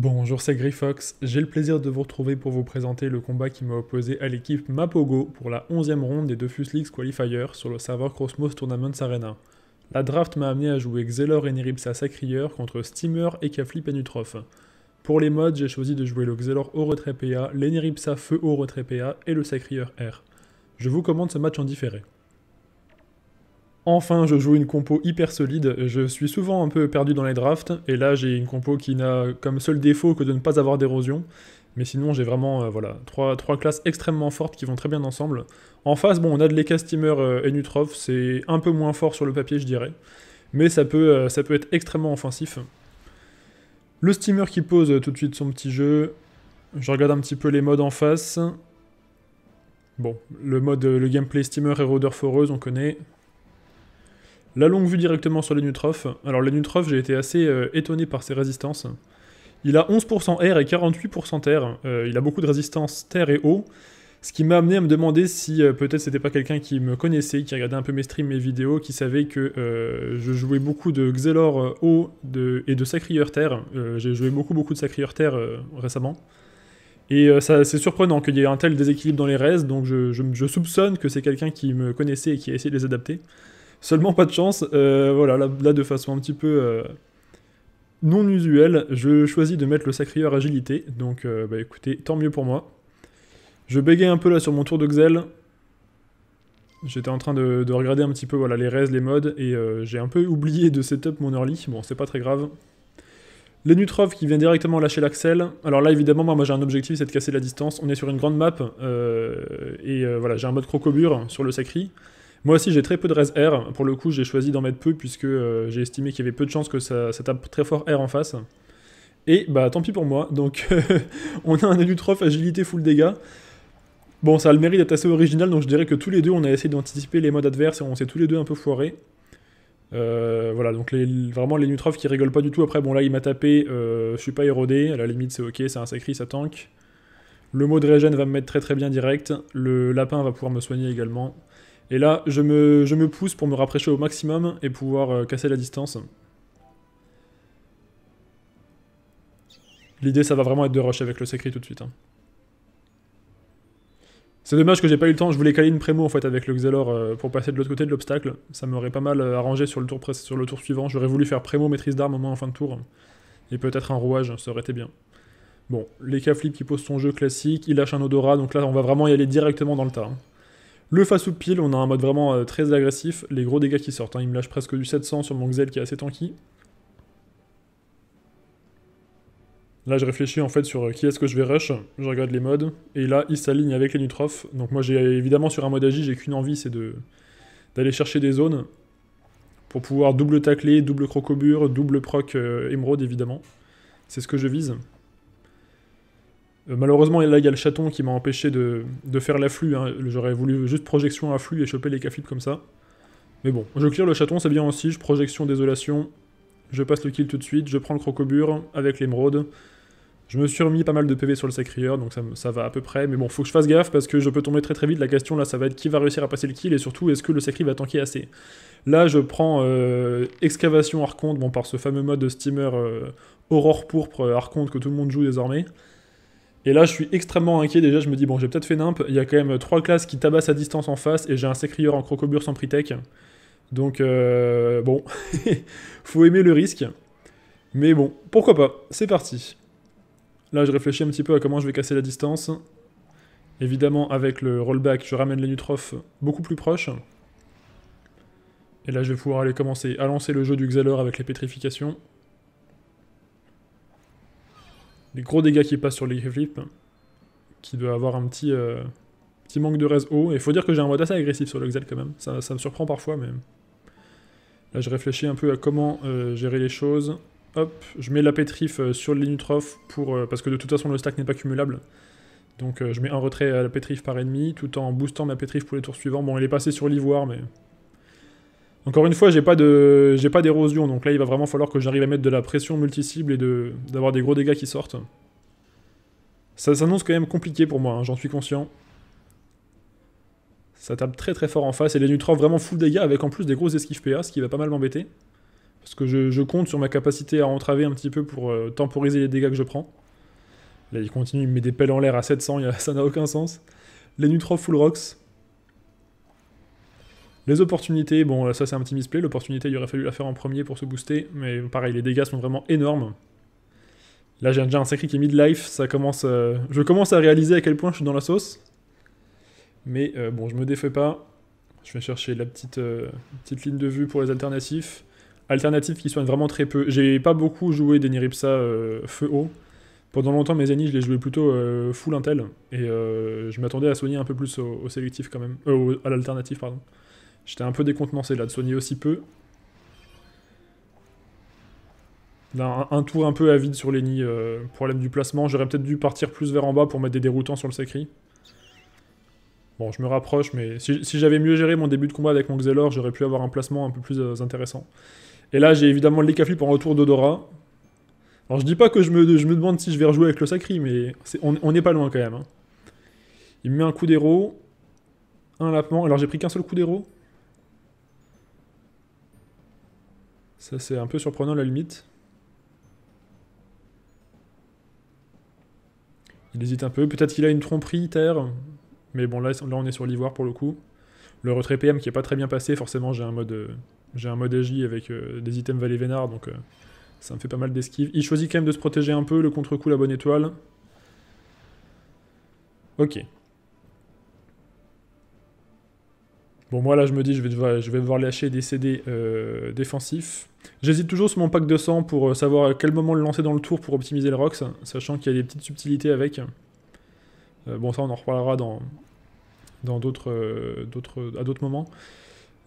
Bonjour, c'est Grifox. J'ai le plaisir de vous retrouver pour vous présenter le combat qui m'a opposé à l'équipe Mapogo pour la 11e ronde des deux Fuse Qualifier sur le serveur Cosmos Tournaments Arena. La draft m'a amené à jouer Xelor et Neripsa Sacrieur contre Steamer et Kafli Penutrof. Pour les modes, j'ai choisi de jouer le Xelor au retrait PA, l'Eneripsa Feu au retrait PA et le Sacrieur R. Je vous commande ce match en différé. Enfin, je joue une compo hyper solide. Je suis souvent un peu perdu dans les drafts. Et là, j'ai une compo qui n'a comme seul défaut que de ne pas avoir d'érosion. Mais sinon, j'ai vraiment euh, voilà, trois, trois, classes extrêmement fortes qui vont très bien ensemble. En face, bon, on a de l'Eka Steamer euh, et Nutroph, C'est un peu moins fort sur le papier, je dirais. Mais ça peut, euh, ça peut être extrêmement offensif. Le Steamer qui pose tout de suite son petit jeu. Je regarde un petit peu les modes en face. Bon, le mode, le gameplay Steamer et Rodeur Foreuse, on connaît. La longue vue directement sur les nutrophes Alors les nutrophes j'ai été assez euh, étonné par ses résistances. Il a 11% air et 48% terre. Euh, il a beaucoup de résistances terre et eau. Ce qui m'a amené à me demander si euh, peut-être c'était pas quelqu'un qui me connaissait, qui regardait un peu mes streams, mes vidéos, qui savait que je jouais beaucoup de Xelor eau et de Sacrieur Terre. J'ai joué beaucoup beaucoup de Sacrieur Terre récemment. Et c'est surprenant qu'il y ait un tel déséquilibre dans les res, donc je, je soupçonne que c'est quelqu'un qui me connaissait et qui a essayé de les adapter. Seulement pas de chance. Euh, voilà, là, de façon un petit peu euh, non usuelle, je choisis de mettre le sacrieur agilité. Donc euh, bah écoutez, tant mieux pour moi. Je bégais un peu là sur mon tour de Xel. J'étais en train de, regarder un petit peu voilà, les res, les modes, et j'ai un peu oublié de setup mon early. Bon, c'est pas très grave. Les Nutrov qui vient directement lâcher l'Axel. Alors là, évidemment, moi, moi j'ai un objectif, c'est de casser la distance. On est sur une grande map, et voilà, j'ai un mode crocobure sur le Sacri. Moi aussi, j'ai très peu de res R, Pour le coup, j'ai choisi d'en mettre peu puisque euh, j'ai estimé qu'il y avait peu de chances que ça, tape très fort R en face. Et bah tant pis pour moi. Donc on a un élutrof agilité full dégâts. Bon, ça a le mérite d'être assez original, donc je dirais que tous les deux, on a essayé d'anticiper les modes adverses et on s'est tous les deux un peu foirés. Euh, voilà, donc les, vraiment les qui rigole pas du tout. Après, bon, là, il m'a tapé, euh, je suis pas érodé, à la limite, c'est ok, c'est un sacré, ça tank. Le mode régène va me mettre très très bien direct. Le lapin va pouvoir me soigner également. Et là, je me, pousse pour me rapprocher au maximum et pouvoir euh, casser la distance. L'idée, ça va vraiment être de rush avec le Secret tout de suite. Hein. C'est dommage que j'ai pas eu le temps, je voulais caler une prémo en fait avec le Xelor euh, pour passer de l'autre côté de l'obstacle. Ça m'aurait pas mal euh, arrangé sur le tour, sur le tour suivant. J'aurais voulu faire prémo maîtrise d'armes au moins en fin de tour. Et peut-être un rouage, ça aurait été bien. Bon, les Flip qui pose son jeu classique, il lâche un odorat, donc là on va vraiment y aller directement dans le tas. Hein. Le face ou pile, on a un mode vraiment euh, très agressif, les gros dégâts qui sortent. Hein. Il me lâche presque du 700 sur mon Xel qui est assez tanky. Là, je réfléchis en fait sur euh, qui est-ce que je vais rush. Je regarde les modes. Et là, il s'aligne avec les Nutrophes. Donc moi, j'ai évidemment sur un mode agi, j'ai qu'une envie, c'est d'aller chercher des zones pour pouvoir double tacler, double crocobure, double proc euh, émeraude évidemment. C'est ce que je vise. Euh, malheureusement, là, il y a le chaton qui m'a empêché de, faire l'afflux. Hein. J'aurais voulu juste projection afflux et choper les caflips comme ça. Mais bon, je clear le chaton, c'est bien aussi. Je projection désolation. Je passe le kill tout de suite. Je prends le crocobure avec l'émeraude. Je me suis remis pas mal de PV sur le sacrieur, donc ça, va à peu près. Mais bon, faut que je fasse gaffe parce que je peux tomber très très vite. La question là, ça va être qui va réussir à passer le kill et surtout, est-ce que le sacri va tanker assez Là, je prends euh, excavation arconte, bon, par ce fameux mode de steamer euh, aurore pourpre arconte que tout le monde joue désormais. Et là, je suis extrêmement inquiet. Déjà, je me dis, bon, j'ai peut-être fait nimp. Il y a quand même trois classes qui tabassent à distance en face et j'ai un sécrieur en crocobure sans pritech. Donc, euh, bon, faut aimer le risque. Mais bon, pourquoi pas C'est parti. Là, je réfléchis un petit peu à comment je vais casser la distance. Évidemment, avec le rollback, je ramène les nutrophes beaucoup plus proches. Et là, je vais pouvoir aller commencer à lancer le jeu du Xalor avec les pétrifications gros dégâts qui passent sur les Flip, hein, qui doit avoir un petit, euh, petit manque de res haut. Et faut dire que j'ai un mode assez agressif sur le quand même, ça, me surprend parfois, mais là je réfléchis un peu à comment euh, gérer les choses. Hop, je mets la pétrif euh, sur le Linutroph, pour, parce que de toute façon le stack n'est pas cumulable. Donc je mets un retrait à la pétrif par ennemi, tout en boostant ma pétrif pour les tours suivants. Bon, il est passé sur l'ivoire, mais encore une fois, j'ai pas de, j'ai pas d'érosion, donc là il va vraiment falloir que j'arrive à mettre de la pression multi-cible et de, d'avoir des gros dégâts qui sortent. Ça s'annonce quand même compliqué pour moi, hein, j'en suis conscient. Ça tape très très fort en face, et les Nutrophs vraiment full dégâts avec en plus des grosses esquives PA, ce qui va pas mal m'embêter. Parce que je, compte sur ma capacité à entraver un petit peu pour euh, temporiser les dégâts que je prends. Là il continue, il met des pelles en l'air à 700, ça n'a aucun sens. Les Nutra full rocks, les opportunités, bon, ça c'est un petit misplay. L'opportunité, il aurait fallu la faire en premier pour se booster. Mais pareil, les dégâts sont vraiment énormes. Là, j'ai déjà un sacré qui est mid-life. Ça commence, euh, je commence à réaliser à quel point je suis dans la sauce. Mais euh, bon, je me défais pas. Je vais chercher la petite, euh, petite ligne de vue pour les alternatifs. Alternatifs qui soignent vraiment très peu. J'ai pas beaucoup joué des Ripsa feu haut. Pendant longtemps, mes amis, je les jouais plutôt full intel. Et je m'attendais à soigner un peu plus au, sélectif quand même. à l'alternative, pardon. J'étais un peu décontenancé là de soigner aussi peu. Là, un, tour un peu avide sur les nids, euh, problème du placement. J'aurais peut-être dû partir plus vers en bas pour mettre des déroutants sur le Sacri. Bon, je me rapproche, mais si, j'avais mieux géré mon début de combat avec mon Xelor, j'aurais pu avoir un placement un peu plus euh, intéressant. Et là, j'ai évidemment le pour en retour d'Odora. Alors, je dis pas que je me, me, demande si je vais rejouer avec le Sacri, mais on n'est pas loin quand même. Hein. Il me met un coup d'héros, un lapement. Alors, j'ai pris qu'un seul coup d'héros Ça, c'est un peu surprenant la limite. Il hésite un peu. Peut-être qu'il a une tromperie, terre. Mais bon, là, là on est sur l'ivoire pour le coup. Le retrait PM qui n'est pas très bien passé. Forcément, j'ai un mode euh, j'ai un mode AJ avec euh, des items valet vénard. Donc euh, ça me fait pas mal d'esquives. Il choisit quand même de se protéger un peu. Le contre-coup, la bonne étoile. Ok. Bon, moi là, je me dis, je vais devoir, je vais devoir lâcher des CD euh, défensifs. J'hésite toujours sur mon pack de sang pour euh, savoir à quel moment le lancer dans le tour pour optimiser le Rox, sachant qu'il y a des petites subtilités avec. Euh, bon, ça, on en reparlera dans, dans d'autres, d'autres, à d'autres moments.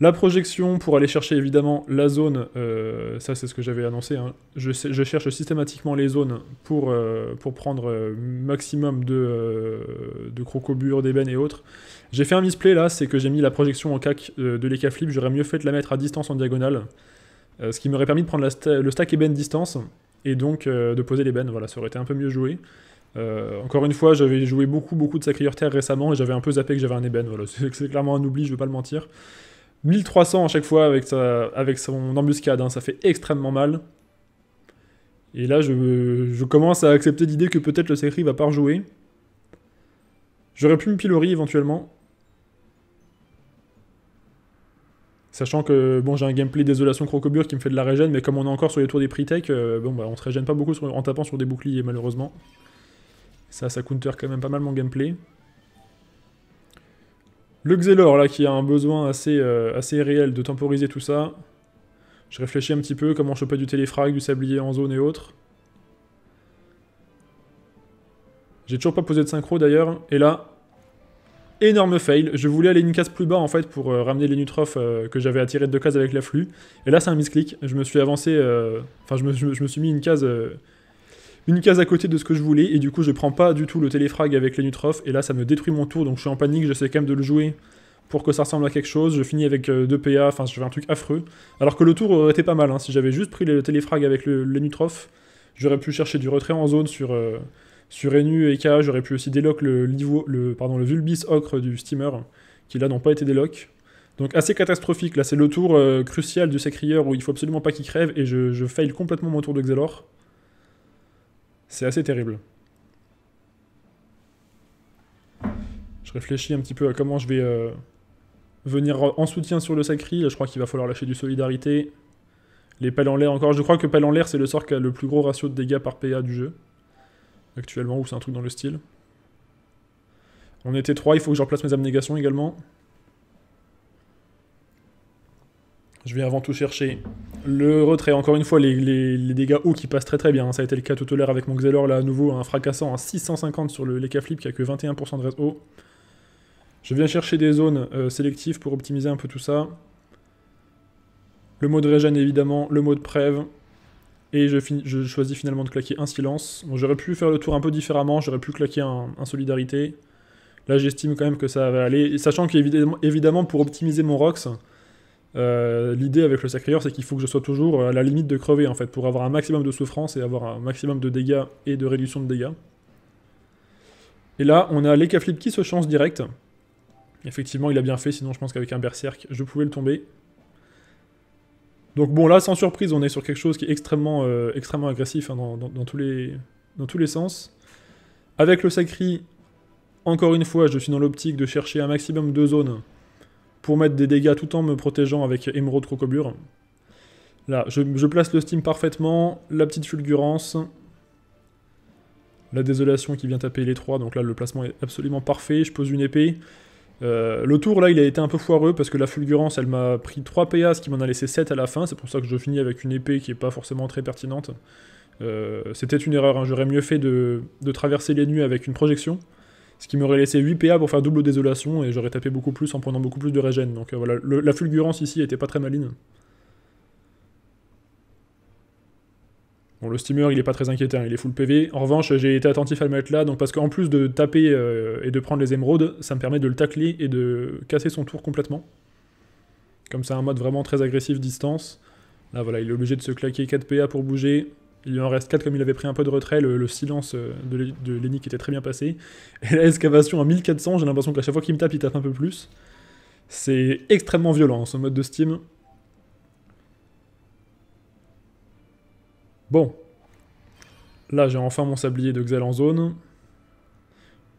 La projection pour aller chercher évidemment la zone, euh, ça c'est ce que j'avais annoncé, hein. je, cherche systématiquement les zones pour, euh, pour prendre euh, maximum de, de crocobures, d'ébène et autres. J'ai fait un misplay là, c'est que j'ai mis la projection en cac de l'écaflip, j'aurais mieux fait de la mettre à distance en diagonale, ce qui m'aurait permis de prendre le stack ébène distance et donc de poser l'ébène, voilà, ça aurait été un peu mieux joué. encore une fois, j'avais joué beaucoup, beaucoup de Sacrieur Terre récemment et j'avais un peu zappé que j'avais un ébène. Voilà, c'est clairement un oubli, je vais pas le mentir. 1300 à chaque fois avec, sa, avec son embuscade, hein. ça fait extrêmement mal. Et là, je, je commence à accepter l'idée que peut-être le Sekri va pas rejouer. J'aurais pu me pilori éventuellement. Sachant que bon, j'ai un gameplay désolation crocobure qui me fait de la régène, mais comme on est encore sur les tours des pre euh, bon, bah, on se régène pas beaucoup en tapant sur des boucliers malheureusement. Ça, ça counter quand même pas mal mon gameplay. Le Xelor, là, qui a un besoin assez, euh, assez réel de temporiser tout ça. Je réfléchis un petit peu comment choper du téléfrag, du sablier en zone et autres. J'ai toujours pas posé de synchro d'ailleurs. Et là, énorme fail. Je voulais aller une case plus bas en fait pour euh, ramener les nutrophes euh, que j'avais attiré de deux cases avec l'afflux. Et là, c'est un misclick. Je me suis avancé, enfin, je me, je, me, suis mis une case une case à côté de ce que je voulais, et du coup je prends pas du tout le téléfrag avec les et là ça me détruit mon tour, donc je suis en panique, sais quand même de le jouer pour que ça ressemble à quelque chose, je finis avec 2 euh, PA, enfin je fais un truc affreux, alors que le tour aurait été pas mal, hein. si j'avais juste pris le téléfrag avec le, j'aurais pu chercher du retrait en zone sur... Euh, sur Enu et K, j'aurais pu aussi délock le, le, pardon, le Vulbis Ocre du Steamer, qui là n'ont pas été délock. Donc assez catastrophique, là c'est le tour euh, crucial du Sécrieur où il faut absolument pas qu'il crève et je, je fail complètement mon tour de Xelor. C'est assez terrible. Je réfléchis un petit peu à comment je vais euh, venir en soutien sur le Sacri. Je crois qu'il va falloir lâcher du Solidarité. Les pales en l'air encore. Je crois que pales en l'air, c'est le sort qui a le plus gros ratio de dégâts par PA du jeu. Actuellement, ou c'est un truc dans le style. On était 3, il faut que je replace mes abnégations également. Je viens avant tout chercher le retrait. Encore une fois, les, dégâts hauts qui passent très très bien. Hein. Ça a été le cas tout à l'heure avec mon Xelor, là à nouveau, un fracassant à 650 sur le Leka Flip qui a que 21% de reste haut. Je viens chercher des zones euh, sélectives pour optimiser un peu tout ça. Le mode de évidemment, le mode de Et je, choisis finalement de claquer un silence. j'aurais pu faire le tour un peu différemment, j'aurais pu claquer un, solidarité. Là, j'estime quand même que ça va aller. sachant qu'évidemment, évidemment, pour optimiser mon Rox, euh, l'idée avec le Sacrier, c'est qu'il faut que je sois toujours à la limite de crever, en fait, pour avoir un maximum de souffrance et avoir un maximum de dégâts et de réduction de dégâts. Et là, on a l'Ekaflip qui se chance direct. Effectivement, il a bien fait, sinon je pense qu'avec un berserk, je pouvais le tomber. Donc bon, là, sans surprise, on est sur quelque chose qui est extrêmement, euh, extrêmement agressif hein, dans, tous les, dans tous les sens. Avec le Sacri, encore une fois, je suis dans l'optique de chercher un maximum de zones pour mettre des dégâts tout en me protégeant avec Émeraude Crocobure. Là, je, place le steam parfaitement, la petite fulgurance, la désolation qui vient taper les trois, donc là le placement est absolument parfait, je pose une épée. Euh, le tour là il a été un peu foireux parce que la fulgurance elle m'a pris 3 PA, ce qui m'en a laissé 7 à la fin, c'est pour ça que je finis avec une épée qui est pas forcément très pertinente. Euh, c'était une erreur, hein. j'aurais mieux fait de, de traverser les nuits avec une projection ce qui m'aurait laissé 8 PA pour faire double désolation, et j'aurais tapé beaucoup plus en prenant beaucoup plus de régène. Donc euh, voilà, la fulgurance ici était pas très maligne. Bon, le steamer, il est pas très inquiétant, il est full PV. En revanche, j'ai été attentif à le mettre là, donc parce qu'en plus de taper euh, et de prendre les émeraudes, ça me permet de le tacler et de casser son tour complètement. Comme c'est un mode vraiment très agressif distance. Là, voilà, il est obligé de se claquer 4 PA pour bouger. Il en reste 4 comme il avait pris un peu de retrait, le, silence euh, de, de qui était très bien passé. Et la excavation à 1400, j'ai l'impression qu'à chaque fois qu'il me tape, il tape un peu plus. C'est extrêmement violent ce mode de Steam. Bon. Là j'ai enfin mon sablier de Xel en zone.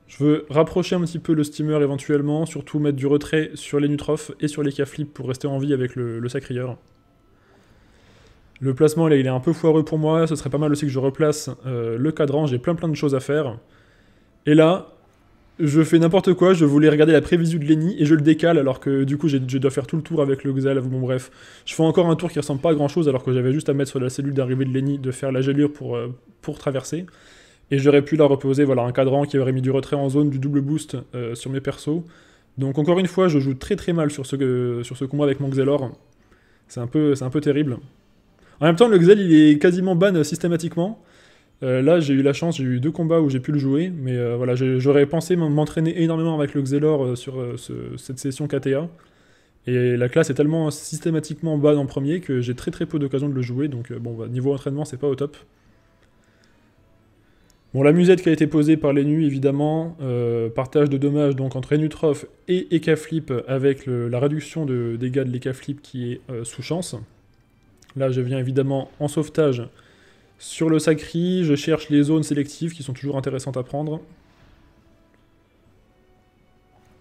Je veux rapprocher un petit peu le steamer éventuellement, surtout mettre du retrait sur les nutrophes et sur les caflips pour rester en vie avec le, le le placement, là, il est un peu foireux pour moi. Ce serait pas mal aussi que je replace euh, le cadran. J'ai plein plein de choses à faire. Et là, je fais n'importe quoi. Je voulais regarder la prévision de Lenny et je le décale alors que du coup, je dois faire tout le tour avec le Xel Bon, bref. Je fais encore un tour qui ressemble pas à grand chose alors que j'avais juste à mettre sur la cellule d'arrivée de Lenny de faire la gelure pour, euh, pour traverser. Et j'aurais pu la reposer, voilà, un cadran qui aurait mis du retrait en zone, du double boost euh, sur mes persos. Donc encore une fois, je joue très très mal sur ce, sur ce combat avec mon Xelor. C'est un, peu, un peu terrible. En même temps, le Xel, il est quasiment ban euh, systématiquement. Euh, là, j'ai eu la chance, j'ai eu deux combats où j'ai pu le jouer, mais euh, voilà, j'aurais pensé m'entraîner énormément avec le Xelor sur cette session KTA. Et la classe est tellement systématiquement ban en premier que j'ai très très peu d'occasion de le jouer, donc bon, bah, niveau entraînement, c'est pas au top. Bon, la musette qui a été posée par les nus, évidemment, partage de dommages donc entre Enutroph et Ekaflip avec la réduction de dégâts de l'Ekaflip qui est sous chance. Là, je viens évidemment en sauvetage sur le sacri. Je cherche les zones sélectives qui sont toujours intéressantes à prendre.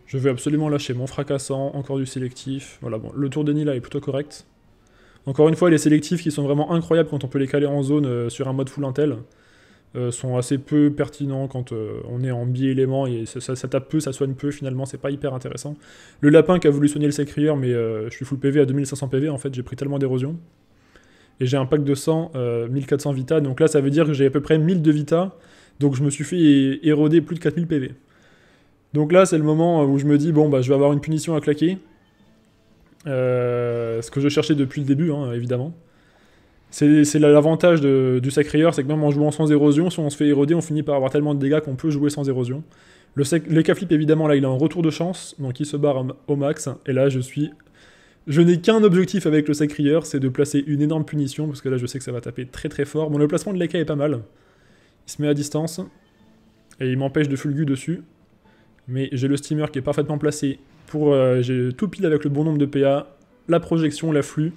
Je veux absolument lâcher mon fracassant, encore du sélectif. Voilà, bon, le tour de là est plutôt correct. Encore une fois, les sélectifs qui sont vraiment incroyables quand on peut les caler en zone euh, sur un mode full intel euh, sont assez peu pertinents quand euh, on est en bi-élément et ça, tape peu, ça soigne peu finalement, c'est pas hyper intéressant. Le lapin qui a voulu soigner le sacrieur, mais je suis full PV à 2500 PV en fait, j'ai pris tellement d'érosion et j'ai un pack de 100, 1400 euh, Vita. Donc là, ça veut dire que j'ai à peu près 1000 de Vita. Donc je me suis fait éroder plus de 4000 PV. Donc là, c'est le moment où je me dis, bon, bah, je vais avoir une punition à claquer. Euh, ce que je cherchais depuis le début, hein, évidemment. C'est l'avantage du sacrieur, c'est que même en jouant sans érosion, si on se fait éroder, on finit par avoir tellement de dégâts qu'on peut jouer sans érosion. Le, le cas flip évidemment, là, il a un retour de chance, donc il se barre au max, et là, je suis je n'ai qu'un objectif avec le Sacrier, c'est de placer une énorme punition, parce que là je sais que ça va taper très très fort. Bon, le placement de l'Eka est pas mal. Il se met à distance, et il m'empêche de fulgu dessus. Mais j'ai le steamer qui est parfaitement placé, pour euh, j'ai tout pile avec le bon nombre de PA, la projection, l'afflux,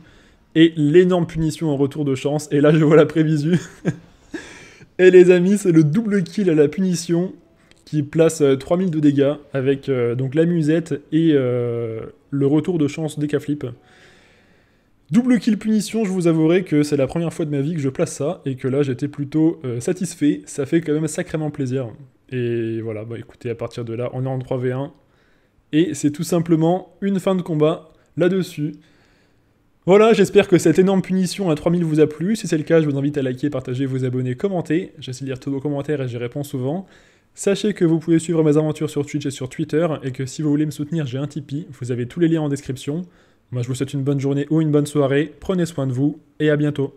et l'énorme punition en retour de chance. Et là je vois la prévisu. et eh, les amis, c'est le double kill à la punition, qui place 3000 euh, de dégâts avec euh, donc la musette et euh, le retour de chance des flip. Double kill punition, je vous avouerai que c'est la première fois de ma vie que je place ça, et que là j'étais plutôt satisfait, ça fait quand même sacrément plaisir. Et voilà, bah écoutez, à partir de là, on est en 3v1, et c'est tout simplement une fin de combat là-dessus. Voilà, j'espère que cette énorme punition à 3000 vous a plu, si c'est le cas, je vous invite à liker, partager, vous abonner, commenter, j'essaie de lire tous vos commentaires et j'y réponds souvent. Sachez que vous pouvez suivre mes aventures sur Twitch et sur Twitter, et que si vous voulez me soutenir, j'ai un Tipeee, vous avez tous les liens en description. Moi je vous souhaite une bonne journée ou une bonne soirée, prenez soin de vous, et à bientôt.